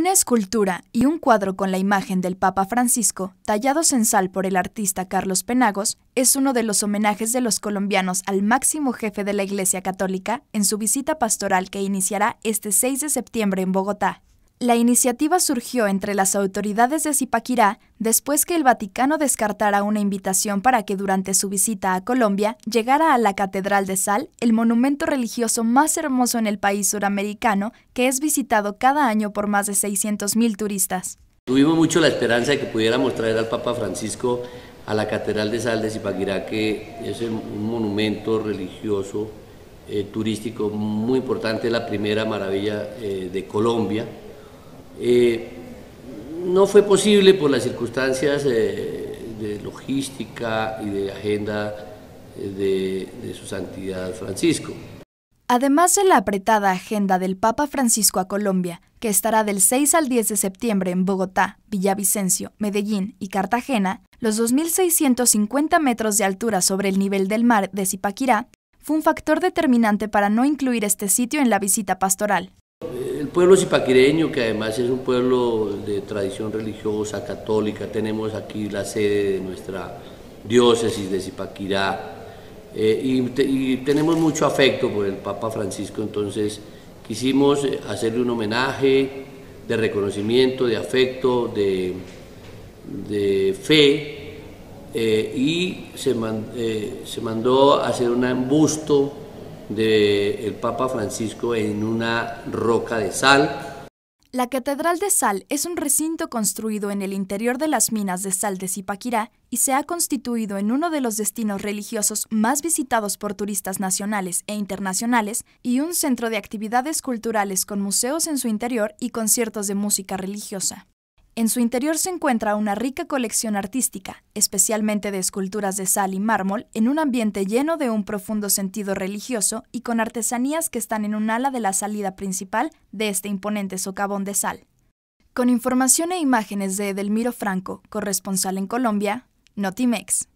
Una escultura y un cuadro con la imagen del Papa Francisco, tallados en sal por el artista Carlos Penagos, es uno de los homenajes de los colombianos al máximo jefe de la Iglesia Católica en su visita pastoral que iniciará este 6 de septiembre en Bogotá. La iniciativa surgió entre las autoridades de Zipaquirá después que el Vaticano descartara una invitación para que durante su visita a Colombia llegara a la Catedral de Sal, el monumento religioso más hermoso en el país suramericano, que es visitado cada año por más de 600.000 turistas. Tuvimos mucho la esperanza de que pudiéramos traer al Papa Francisco a la Catedral de Sal de Zipaquirá, que es un monumento religioso eh, turístico muy importante, la primera maravilla eh, de Colombia. Eh, no fue posible por las circunstancias eh, de logística y de agenda eh, de, de su santidad Francisco. Además de la apretada agenda del Papa Francisco a Colombia, que estará del 6 al 10 de septiembre en Bogotá, Villavicencio, Medellín y Cartagena, los 2.650 metros de altura sobre el nivel del mar de Zipaquirá fue un factor determinante para no incluir este sitio en la visita pastoral pueblo zipaquireño, que además es un pueblo de tradición religiosa, católica, tenemos aquí la sede de nuestra diócesis de Zipaquirá, eh, y, tenemos mucho afecto por el Papa Francisco, entonces quisimos eh, hacerle un homenaje de reconocimiento, de afecto, de, de fe, eh, y se, se mandó a hacer un embusto del Papa Francisco en una roca de sal. La Catedral de Sal es un recinto construido en el interior de las minas de sal de Zipaquirá y se ha constituido en uno de los destinos religiosos más visitados por turistas nacionales e internacionales y un centro de actividades culturales con museos en su interior y conciertos de música religiosa. En su interior se encuentra una rica colección artística, especialmente de esculturas de sal y mármol, en un ambiente lleno de un profundo sentido religioso y con artesanías que están en un ala de la salida principal de este imponente socavón de sal. Con información e imágenes de Edelmiro Franco, corresponsal en Colombia, Notimex.